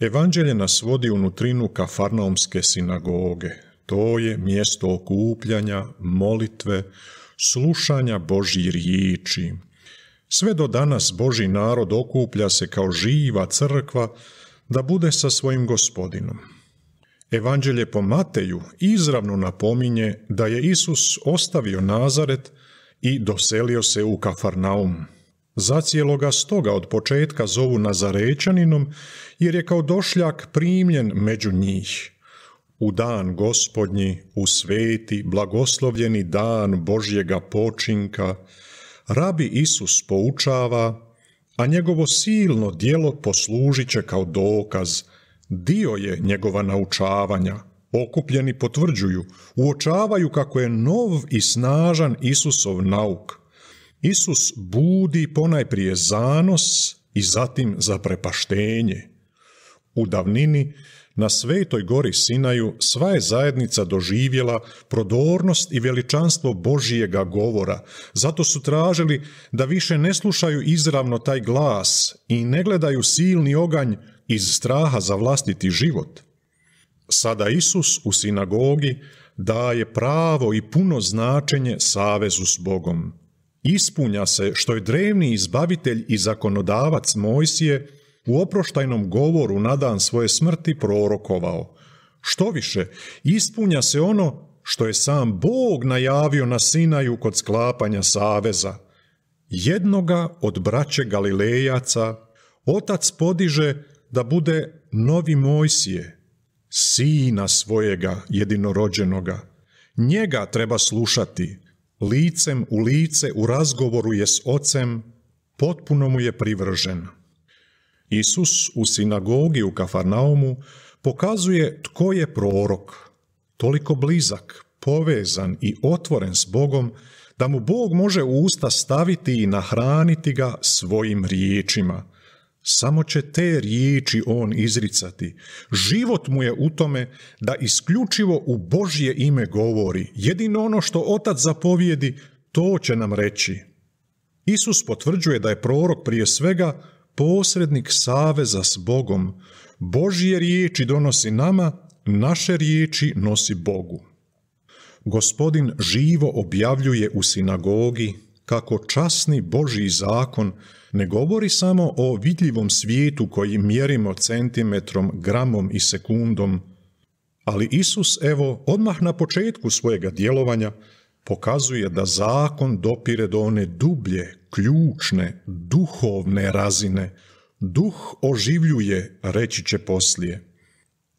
Evanđelje nas vodi u nutrinu Kafarnaumske sinagoge. To je mjesto okupljanja, molitve, slušanja Božji riječi. Sve do danas Božji narod okuplja se kao živa crkva da bude sa svojim gospodinom. Evanđelje po Mateju izravno napominje da je Isus ostavio Nazaret i doselio se u Kafarnaum. Zacijelo ga stoga od početka zovu Nazarećaninom, jer je kao došljak primljen među njih. U dan gospodnji, u sveti, blagoslovljeni dan Božjega počinka, rabi Isus poučava, a njegovo silno dijelo poslužit će kao dokaz. Dio je njegova naučavanja. Okupljeni potvrđuju, uočavaju kako je nov i snažan Isusov nauk – Isus budi ponajprije zanos i zatim za prepaštenje. U davnini, na svetoj gori Sinaju, sva je zajednica doživjela prodornost i veličanstvo Božijega govora. Zato su tražili da više ne slušaju izravno taj glas i ne gledaju silni oganj iz straha za vlastiti život. Sada Isus u sinagogi daje pravo i puno značenje savezu s Bogom ispunja se što je drevni izbavitelj i zakonodavac Mojsije u oproštajnom govoru na dan svoje smrti prorokovao. Što više, ispunja se ono što je sam Bog najavio na Sinaju kod sklapanja saveza. Jednoga od braće Galilejaca otac podiže da bude novi Mojsije, sina svojega jedinorođenoga. Njega treba slušati, licem u lice u razgovoru je s ocem, potpuno mu je privržen. Isus u sinagogi u Kafarnaumu pokazuje tko je prorok, toliko blizak, povezan i otvoren s Bogom, da mu Bog može u usta staviti i nahraniti ga svojim riječima, samo će te riječi on izricati. Život mu je u tome da isključivo u Božje ime govori. Jedino ono što otac zapovijedi, to će nam reći. Isus potvrđuje da je prorok prije svega posrednik saveza s Bogom. Božje riječi donosi nama, naše riječi nosi Bogu. Gospodin živo objavljuje u sinagogi, kako časni Božji zakon ne govori samo o vidljivom svijetu koji mjerimo centimetrom, gramom i sekundom, ali Isus evo odmah na početku svojega djelovanja pokazuje da zakon dopire do one dublje, ključne, duhovne razine. Duh oživljuje, reći će poslije.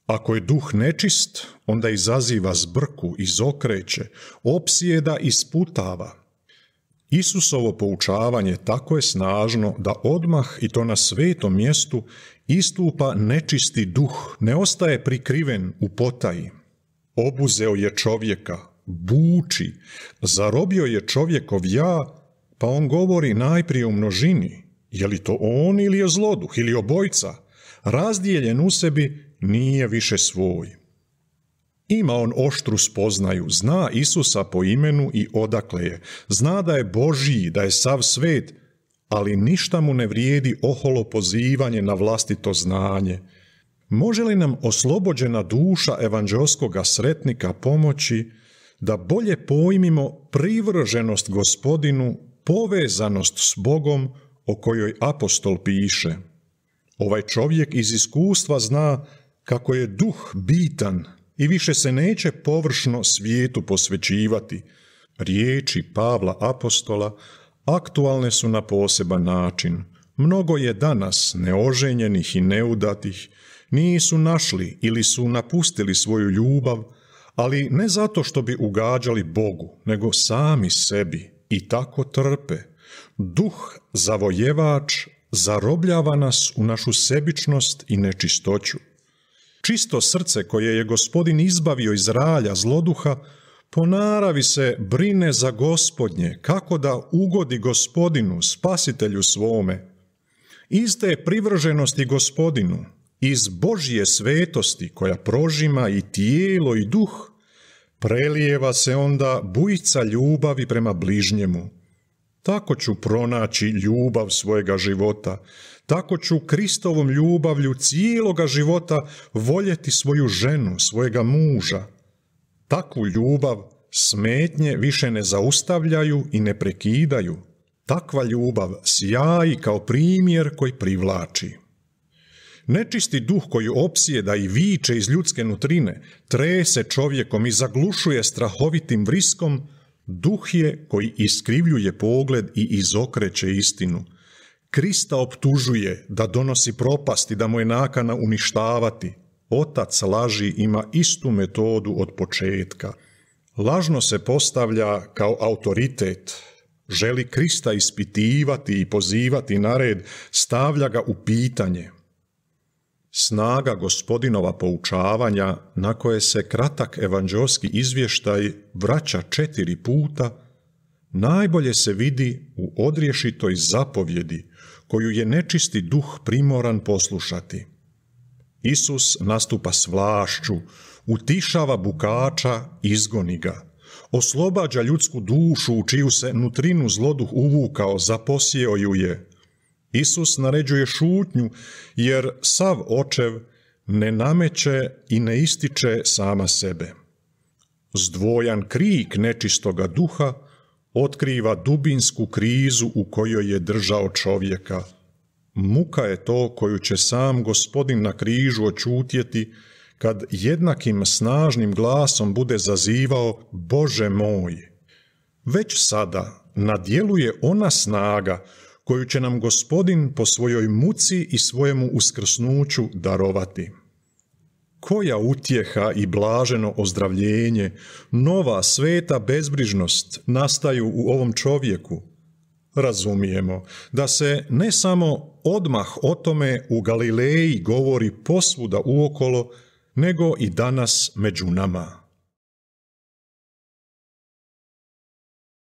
Ako je duh nečist, onda izaziva zbrku, izokreće, opsjeda i sputava, Isusovo poučavanje tako je snažno da odmah i to na svetom mjestu istupa nečisti duh, ne ostaje prikriven u potaji. Obuzeo je čovjeka, buči, zarobio je čovjekov ja, pa on govori najprije u množini. Je li to on ili je zloduh ili obojca? Razdijeljen u sebi nije više svoj. Ima on oštru spoznaju, zna Isusa po imenu i odakle je, zna da je Božiji, da je sav svet, ali ništa mu ne vrijedi oholo pozivanje na vlastito znanje. Može li nam oslobođena duša evanđelskoga sretnika pomoći da bolje pojmimo privrženost gospodinu, povezanost s Bogom o kojoj apostol piše? Ovaj čovjek iz iskustva zna kako je duh bitan i više se neće površno svijetu posvećivati. Riječi Pavla apostola aktualne su na poseban način. Mnogo je danas neoženjenih i neudatih, nisu našli ili su napustili svoju ljubav, ali ne zato što bi ugađali Bogu, nego sami sebi i tako trpe. Duh zavojevač zarobljava nas u našu sebičnost i nečistoću. Čisto srce koje je gospodin izbavio iz ralja zloduha, po naravi se brine za gospodnje, kako da ugodi gospodinu, spasitelju svome. Iz je privrženosti gospodinu, iz Božje svetosti koja prožima i tijelo i duh, prelijeva se onda bujica ljubavi prema bližnjemu, tako ću pronaći ljubav svojega života. Tako ću Kristovom ljubavlju cijeloga života voljeti svoju ženu, svojega muža. Takvu ljubav smetnje više ne zaustavljaju i ne prekidaju. Takva ljubav sjaji kao primjer koji privlači. Nečisti duh koji opsjeda i viče iz ljudske nutrine, trese čovjekom i zaglušuje strahovitim vriskom, Duh je koji iskrivljuje pogled i izokreće istinu. Krista optužuje da donosi propast i da mu je nakana uništavati. Otac laži ima istu metodu od početka. Lažno se postavlja kao autoritet, želi Krista ispitivati i pozivati na red, stavlja ga u pitanje snaga gospodinova poučavanja na koje se kratak evanđelski izvještaj vraća četiri puta, najbolje se vidi u odriješitoj zapovjedi koju je nečisti duh primoran poslušati. Isus nastupa s vlašću, utišava bukača, izgoni ga. Oslobađa ljudsku dušu u čiju se nutrinu zloduh uvukao, zaposjeo ju je. Isus naređuje šutnju, jer sav očev ne nameće i ne ističe sama sebe. Zdvojan krik nečistoga duha otkriva dubinsku krizu u kojoj je držao čovjeka. Muka je to koju će sam gospodin na križu očutjeti kad jednakim snažnim glasom bude zazivao Bože moj. Već sada nadjeluje ona snaga koju će nam gospodin po svojoj muci i svojemu uskrsnuću darovati. Koja utjeha i blaženo ozdravljenje, nova sveta bezbrižnost nastaju u ovom čovjeku. Razumijemo da se ne samo odmah o tome u Galileji govori posvuda uokolo, nego i danas među nama.